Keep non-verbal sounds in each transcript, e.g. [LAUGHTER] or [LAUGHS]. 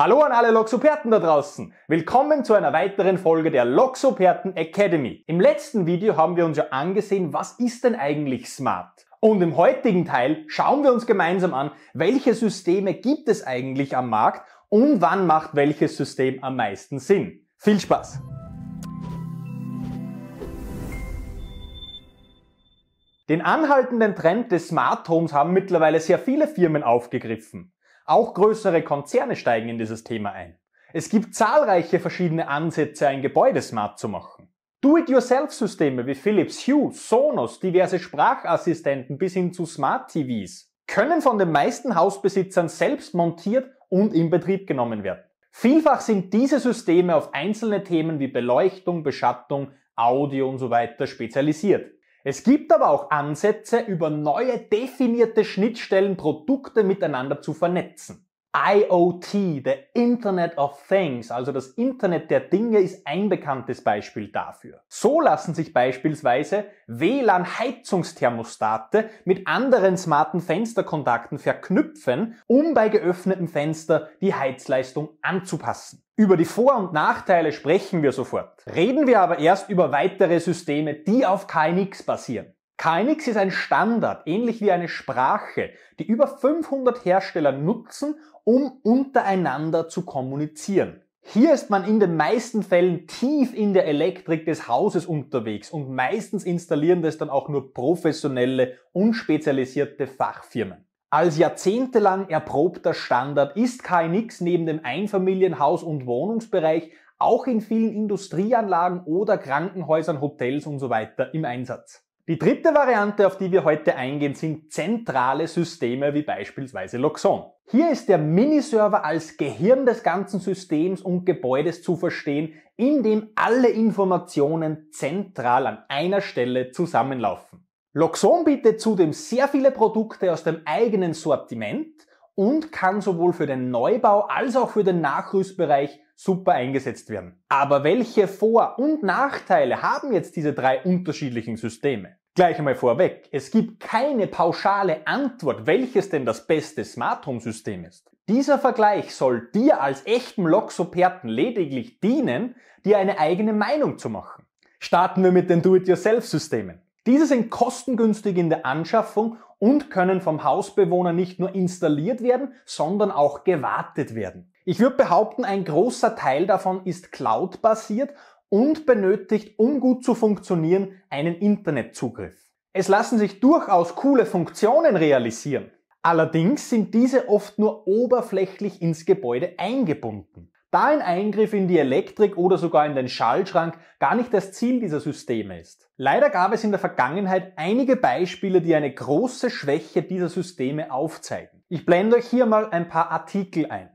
Hallo an alle Loxoperten da draußen! Willkommen zu einer weiteren Folge der Loxoperten Academy. Im letzten Video haben wir uns ja angesehen, was ist denn eigentlich Smart? Und im heutigen Teil schauen wir uns gemeinsam an, welche Systeme gibt es eigentlich am Markt und wann macht welches System am meisten Sinn. Viel Spaß! Den anhaltenden Trend des Smart Homes haben mittlerweile sehr viele Firmen aufgegriffen. Auch größere Konzerne steigen in dieses Thema ein. Es gibt zahlreiche verschiedene Ansätze, ein Gebäude smart zu machen. Do-it-yourself-Systeme wie Philips Hue, Sonos, diverse Sprachassistenten bis hin zu Smart-TVs können von den meisten Hausbesitzern selbst montiert und in Betrieb genommen werden. Vielfach sind diese Systeme auf einzelne Themen wie Beleuchtung, Beschattung, Audio und so weiter spezialisiert. Es gibt aber auch Ansätze, über neue definierte Schnittstellen Produkte miteinander zu vernetzen. IoT, the Internet of Things, also das Internet der Dinge, ist ein bekanntes Beispiel dafür. So lassen sich beispielsweise WLAN-Heizungsthermostate mit anderen smarten Fensterkontakten verknüpfen, um bei geöffnetem Fenster die Heizleistung anzupassen. Über die Vor- und Nachteile sprechen wir sofort. Reden wir aber erst über weitere Systeme, die auf KNX basieren. KNX ist ein Standard, ähnlich wie eine Sprache, die über 500 Hersteller nutzen, um untereinander zu kommunizieren. Hier ist man in den meisten Fällen tief in der Elektrik des Hauses unterwegs und meistens installieren das dann auch nur professionelle und spezialisierte Fachfirmen. Als jahrzehntelang erprobter Standard ist KNX neben dem Einfamilienhaus- und Wohnungsbereich auch in vielen Industrieanlagen oder Krankenhäusern, Hotels und So weiter im Einsatz. Die dritte Variante, auf die wir heute eingehen, sind zentrale Systeme wie beispielsweise Loxon. Hier ist der Miniserver als Gehirn des ganzen Systems und Gebäudes zu verstehen, in dem alle Informationen zentral an einer Stelle zusammenlaufen. Loxon bietet zudem sehr viele Produkte aus dem eigenen Sortiment und kann sowohl für den Neubau als auch für den Nachrüstbereich super eingesetzt werden. Aber welche Vor- und Nachteile haben jetzt diese drei unterschiedlichen Systeme? Gleich einmal vorweg, es gibt keine pauschale Antwort, welches denn das beste Smart Home System ist. Dieser Vergleich soll dir als echtem Loxoperten lediglich dienen, dir eine eigene Meinung zu machen. Starten wir mit den Do-it-yourself-Systemen. Diese sind kostengünstig in der Anschaffung und können vom Hausbewohner nicht nur installiert werden, sondern auch gewartet werden. Ich würde behaupten, ein großer Teil davon ist cloud-basiert und benötigt, um gut zu funktionieren, einen Internetzugriff. Es lassen sich durchaus coole Funktionen realisieren. Allerdings sind diese oft nur oberflächlich ins Gebäude eingebunden. Da ein Eingriff in die Elektrik oder sogar in den Schallschrank gar nicht das Ziel dieser Systeme ist. Leider gab es in der Vergangenheit einige Beispiele, die eine große Schwäche dieser Systeme aufzeigen. Ich blende euch hier mal ein paar Artikel ein.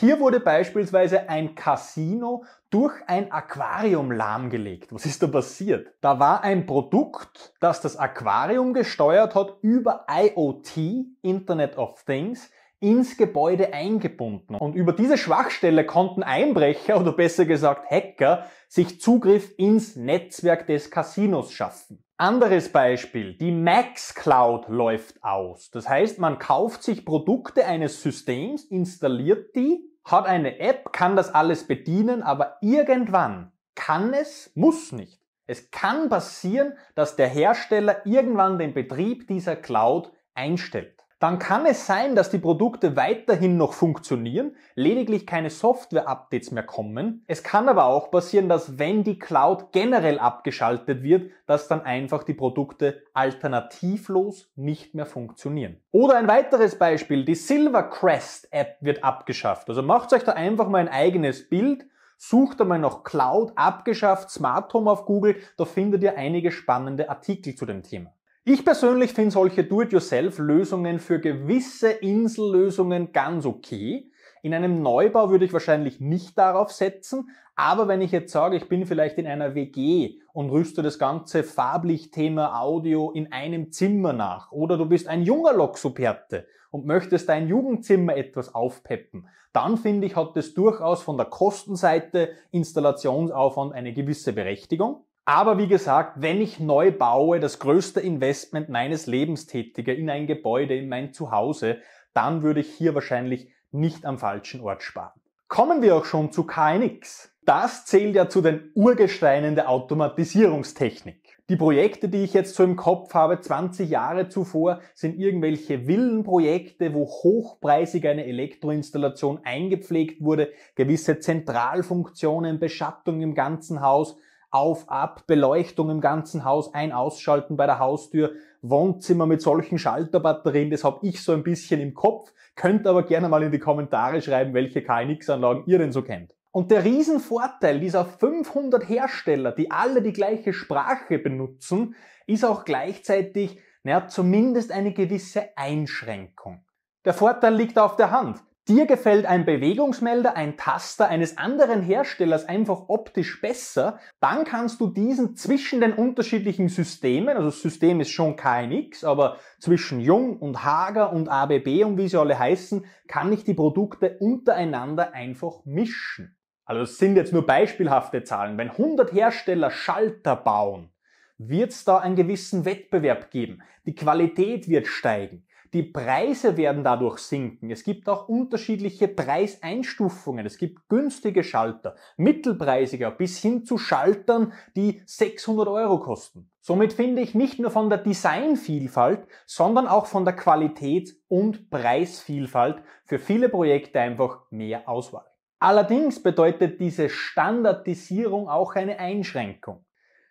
Hier wurde beispielsweise ein Casino durch ein Aquarium lahmgelegt. Was ist da passiert? Da war ein Produkt, das das Aquarium gesteuert hat, über IoT, Internet of Things, ins Gebäude eingebunden. Und über diese Schwachstelle konnten Einbrecher oder besser gesagt Hacker sich Zugriff ins Netzwerk des Casinos schaffen. Anderes Beispiel. Die Max Cloud läuft aus. Das heißt, man kauft sich Produkte eines Systems, installiert die, hat eine App, kann das alles bedienen, aber irgendwann kann es, muss nicht. Es kann passieren, dass der Hersteller irgendwann den Betrieb dieser Cloud einstellt dann kann es sein, dass die Produkte weiterhin noch funktionieren, lediglich keine Software-Updates mehr kommen. Es kann aber auch passieren, dass wenn die Cloud generell abgeschaltet wird, dass dann einfach die Produkte alternativlos nicht mehr funktionieren. Oder ein weiteres Beispiel, die Silvercrest App wird abgeschafft. Also macht euch da einfach mal ein eigenes Bild Sucht einmal noch Cloud, abgeschafft, Smart Home auf Google, da findet ihr einige spannende Artikel zu dem Thema. Ich persönlich finde solche Do-it-yourself-Lösungen für gewisse Insellösungen ganz okay. In einem Neubau würde ich wahrscheinlich nicht darauf setzen, aber wenn ich jetzt sage, ich bin vielleicht in einer WG und rüste das ganze Farblichtthema Audio in einem Zimmer nach oder du bist ein junger Loksuperte und möchtest dein Jugendzimmer etwas aufpeppen, dann finde ich, hat das durchaus von der Kostenseite Installationsaufwand eine gewisse Berechtigung. Aber wie gesagt, wenn ich neu baue, das größte Investment meines Lebens tätige in ein Gebäude, in mein Zuhause, dann würde ich hier wahrscheinlich nicht am falschen Ort sparen. Kommen wir auch schon zu KNX. Das zählt ja zu den Urgesteinen der Automatisierungstechnik. Die Projekte, die ich jetzt so im Kopf habe, 20 Jahre zuvor, sind irgendwelche Villenprojekte, wo hochpreisig eine Elektroinstallation eingepflegt wurde, gewisse Zentralfunktionen, Beschattung im ganzen Haus, auf, ab, Beleuchtung im ganzen Haus, ein, ausschalten bei der Haustür, Wohnzimmer mit solchen Schalterbatterien, das habe ich so ein bisschen im Kopf. Könnt aber gerne mal in die Kommentare schreiben, welche KNX-Anlagen ihr denn so kennt. Und der Riesenvorteil dieser 500 Hersteller, die alle die gleiche Sprache benutzen, ist auch gleichzeitig, naja, zumindest eine gewisse Einschränkung. Der Vorteil liegt auf der Hand. Dir gefällt ein Bewegungsmelder, ein Taster eines anderen Herstellers einfach optisch besser, dann kannst du diesen zwischen den unterschiedlichen Systemen, also das System ist schon KNX, aber zwischen Jung und Hager und ABB und wie sie alle heißen, kann ich die Produkte untereinander einfach mischen. Also es sind jetzt nur beispielhafte Zahlen. Wenn 100 Hersteller Schalter bauen, wird es da einen gewissen Wettbewerb geben. Die Qualität wird steigen. Die Preise werden dadurch sinken. Es gibt auch unterschiedliche Preiseinstufungen. Es gibt günstige Schalter, mittelpreisiger bis hin zu Schaltern, die 600 Euro kosten. Somit finde ich nicht nur von der Designvielfalt, sondern auch von der Qualität und Preisvielfalt für viele Projekte einfach mehr Auswahl. Allerdings bedeutet diese Standardisierung auch eine Einschränkung,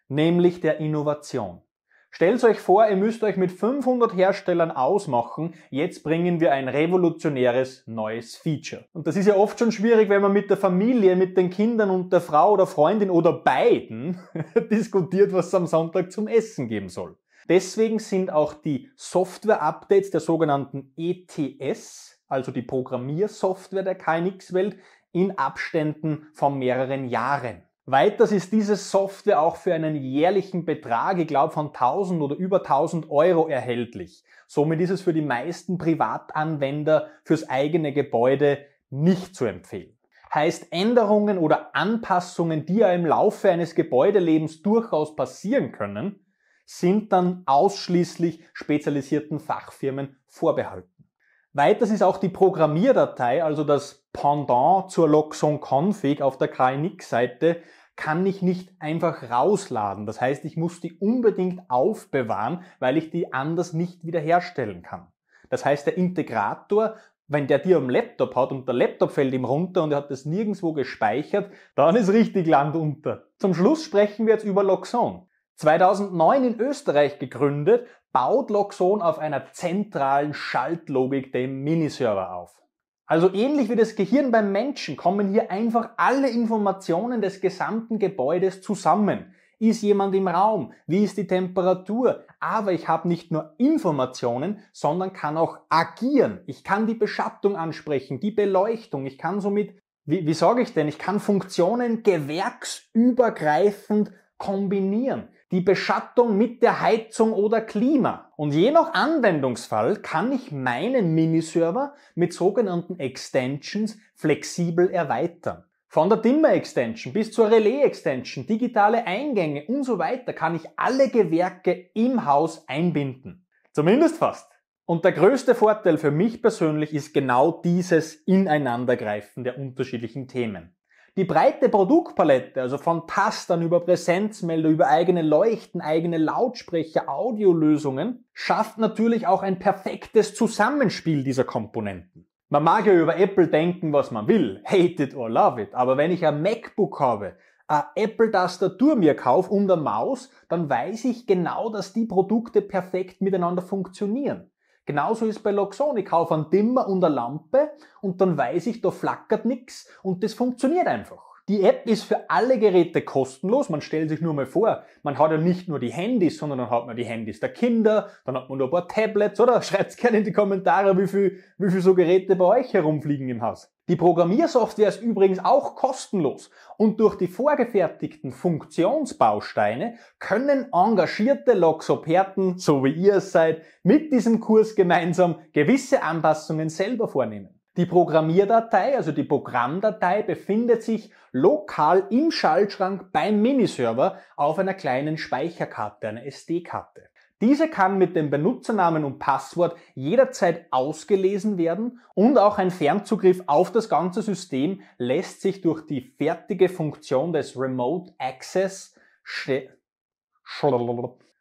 nämlich der Innovation. Stellt euch vor, ihr müsst euch mit 500 Herstellern ausmachen, jetzt bringen wir ein revolutionäres neues Feature. Und das ist ja oft schon schwierig, wenn man mit der Familie, mit den Kindern und der Frau oder Freundin oder beiden [LAUGHS] diskutiert, was es am Sonntag zum Essen geben soll. Deswegen sind auch die Software-Updates der sogenannten ETS, also die Programmiersoftware der KNX-Welt, in Abständen von mehreren Jahren. Weiters ist diese Software auch für einen jährlichen Betrag, ich glaube von 1000 oder über 1000 Euro erhältlich. Somit ist es für die meisten Privatanwender fürs eigene Gebäude nicht zu empfehlen. Heißt Änderungen oder Anpassungen, die ja im Laufe eines Gebäudelebens durchaus passieren können, sind dann ausschließlich spezialisierten Fachfirmen vorbehalten. Weiters ist auch die Programmierdatei, also das Pendant zur Loxon-Config auf der KNX-Seite, kann ich nicht einfach rausladen. Das heißt, ich muss die unbedingt aufbewahren, weil ich die anders nicht wiederherstellen kann. Das heißt, der Integrator, wenn der die am Laptop hat und der Laptop fällt ihm runter und er hat das nirgendwo gespeichert, dann ist richtig Land unter. Zum Schluss sprechen wir jetzt über Loxon. 2009 in Österreich gegründet baut Loxon auf einer zentralen Schaltlogik dem Miniserver auf. Also ähnlich wie das Gehirn beim Menschen kommen hier einfach alle Informationen des gesamten Gebäudes zusammen. Ist jemand im Raum? Wie ist die Temperatur? Aber ich habe nicht nur Informationen, sondern kann auch agieren. Ich kann die Beschattung ansprechen, die Beleuchtung. Ich kann somit, wie, wie sage ich denn, ich kann Funktionen gewerksübergreifend kombinieren die Beschattung mit der Heizung oder Klima. Und je nach Anwendungsfall kann ich meinen Miniserver mit sogenannten Extensions flexibel erweitern. Von der Dimmer-Extension bis zur Relais-Extension, digitale Eingänge und so weiter kann ich alle Gewerke im Haus einbinden. Zumindest fast. Und der größte Vorteil für mich persönlich ist genau dieses Ineinandergreifen der unterschiedlichen Themen. Die breite Produktpalette, also von Tastern über Präsenzmelder, über eigene Leuchten, eigene Lautsprecher, Audiolösungen, schafft natürlich auch ein perfektes Zusammenspiel dieser Komponenten. Man mag ja über Apple denken, was man will, hate it or love it, aber wenn ich ein MacBook habe, eine Apple-Tastatur mir kaufe und eine Maus, dann weiß ich genau, dass die Produkte perfekt miteinander funktionieren. Genauso ist bei Loxon. Ich kaufe einen Dimmer und eine Lampe und dann weiß ich, da flackert nichts und das funktioniert einfach. Die App ist für alle Geräte kostenlos. Man stellt sich nur mal vor, man hat ja nicht nur die Handys, sondern dann hat man die Handys der Kinder, dann hat man noch ein paar Tablets, oder? [LAUGHS] Schreibt's gerne in die Kommentare, wie viel, wie viel so Geräte bei euch herumfliegen im Haus. Die Programmiersoftware ist übrigens auch kostenlos und durch die vorgefertigten Funktionsbausteine können engagierte Loxoperten, so wie ihr es seid, mit diesem Kurs gemeinsam gewisse Anpassungen selber vornehmen. Die Programmierdatei, also die Programmdatei, befindet sich lokal im Schaltschrank beim Miniserver auf einer kleinen Speicherkarte, einer SD-Karte. Diese kann mit dem Benutzernamen und Passwort jederzeit ausgelesen werden und auch ein Fernzugriff auf das ganze System lässt sich durch die fertige Funktion des Remote Access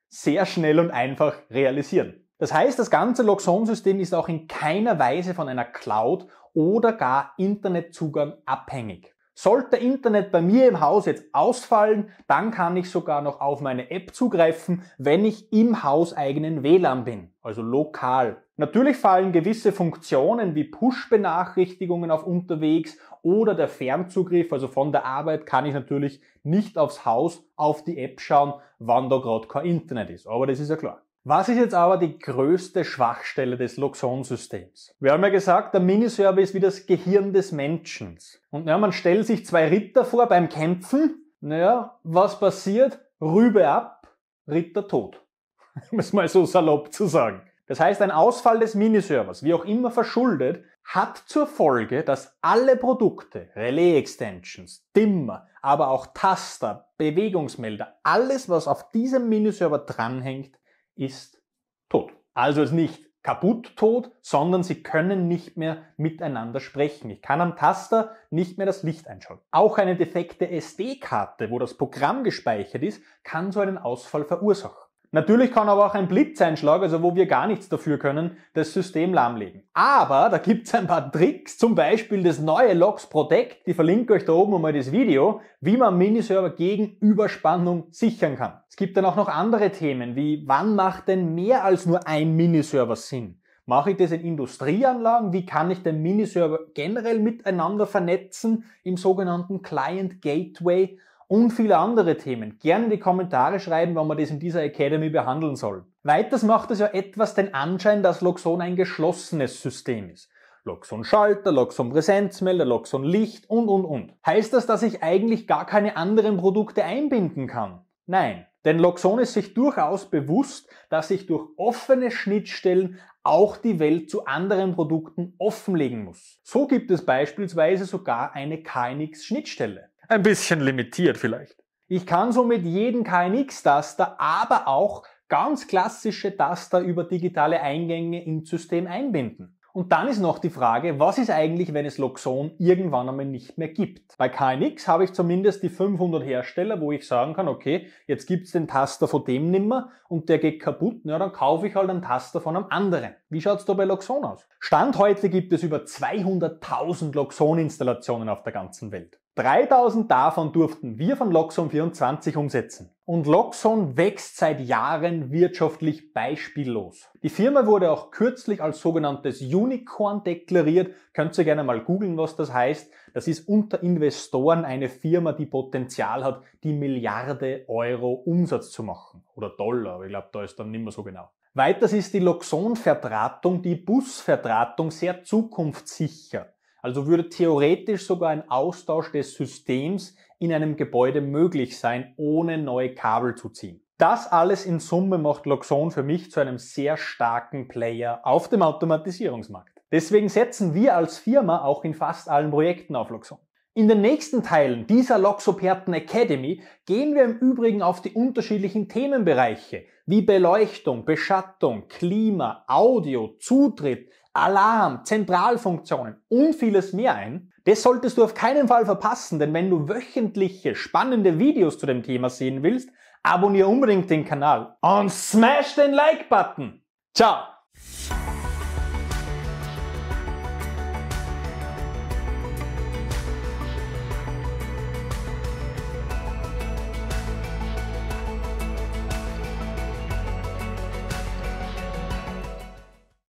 sehr schnell und einfach realisieren. Das heißt, das ganze Loxon-System ist auch in keiner Weise von einer Cloud oder gar Internetzugang abhängig. Sollte Internet bei mir im Haus jetzt ausfallen, dann kann ich sogar noch auf meine App zugreifen, wenn ich im hauseigenen WLAN bin, also lokal. Natürlich fallen gewisse Funktionen wie Push-Benachrichtigungen auf unterwegs oder der Fernzugriff, also von der Arbeit kann ich natürlich nicht aufs Haus auf die App schauen, wann da gerade kein Internet ist. Aber das ist ja klar. Was ist jetzt aber die größte Schwachstelle des Luxon-Systems? Wir haben ja gesagt, der Miniserver ist wie das Gehirn des Menschen. Und ja, man stellt sich zwei Ritter vor beim Kämpfen. Naja, was passiert? Rübe ab, Ritter tot. [LAUGHS] Um es mal so salopp zu sagen. Das heißt, ein Ausfall des Miniservers, wie auch immer verschuldet, hat zur Folge, dass alle Produkte, Relais-Extensions, Dimmer, aber auch Taster, Bewegungsmelder, alles, was auf diesem Miniserver dranhängt, ist tot. Also ist nicht kaputt tot, sondern sie können nicht mehr miteinander sprechen. Ich kann am Taster nicht mehr das Licht einschalten. Auch eine defekte SD-Karte, wo das Programm gespeichert ist, kann so einen Ausfall verursachen. Natürlich kann aber auch ein Blitzeinschlag, also wo wir gar nichts dafür können, das System lahmlegen. Aber da gibt's ein paar Tricks, zum Beispiel das neue Logs Protect, die verlinke euch da oben einmal das Video, wie man Miniserver gegen Überspannung sichern kann. Es gibt dann auch noch andere Themen, wie wann macht denn mehr als nur ein Miniserver Sinn? Mache ich das in Industrieanlagen? Wie kann ich den Miniserver generell miteinander vernetzen im sogenannten Client Gateway? und viele andere Themen. Gerne in die Kommentare schreiben, wann man das in dieser Academy behandeln soll. Weiters macht es ja etwas den Anschein, dass Loxon ein geschlossenes System ist. Loxon Schalter, Loxon Präsenzmelder, Loxon Licht und, und, und. Heißt das, dass ich eigentlich gar keine anderen Produkte einbinden kann? Nein. Denn Loxon ist sich durchaus bewusst, dass ich durch offene Schnittstellen auch die Welt zu anderen Produkten offenlegen muss. So gibt es beispielsweise sogar eine KNX-Schnittstelle ein bisschen limitiert vielleicht. Ich kann somit jeden KNX-Taster, aber auch ganz klassische Taster über digitale Eingänge ins System einbinden. Und dann ist noch die Frage, was ist eigentlich, wenn es Loxon irgendwann einmal nicht mehr gibt? Bei KNX habe ich zumindest die 500 Hersteller, wo ich sagen kann, okay, jetzt gibt's den Taster von dem nimmer und der geht kaputt, na, dann kaufe ich halt einen Taster von einem anderen. Wie schaut's da bei Loxon aus? Stand heute gibt es über 200.000 Loxon-Installationen auf der ganzen Welt. 3000 davon durften wir von Loxon 24 umsetzen. Und Loxon wächst seit Jahren wirtschaftlich beispiellos. Die Firma wurde auch kürzlich als sogenanntes Unicorn deklariert. Könnt ihr gerne mal googeln, was das heißt. Das ist unter Investoren eine Firma, die Potenzial hat, die Milliarde Euro Umsatz zu machen. Oder Dollar, ich glaube, da ist dann nicht mehr so genau. Weiters ist die Loxon-Vertratung, die Bus-Vertratung sehr zukunftssicher. Also würde theoretisch sogar ein Austausch des Systems in einem Gebäude möglich sein, ohne neue Kabel zu ziehen. Das alles in Summe macht Loxon für mich zu einem sehr starken Player auf dem Automatisierungsmarkt. Deswegen setzen wir als Firma auch in fast allen Projekten auf Loxon. In den nächsten Teilen dieser Loxoperten Academy gehen wir im Übrigen auf die unterschiedlichen Themenbereiche wie Beleuchtung, Beschattung, Klima, Audio, Zutritt, Alarm, Zentralfunktionen und vieles mehr ein. Das solltest du auf keinen Fall verpassen, denn wenn du wöchentliche spannende Videos zu dem Thema sehen willst, abonniere unbedingt den Kanal und smash den Like-Button. Ciao!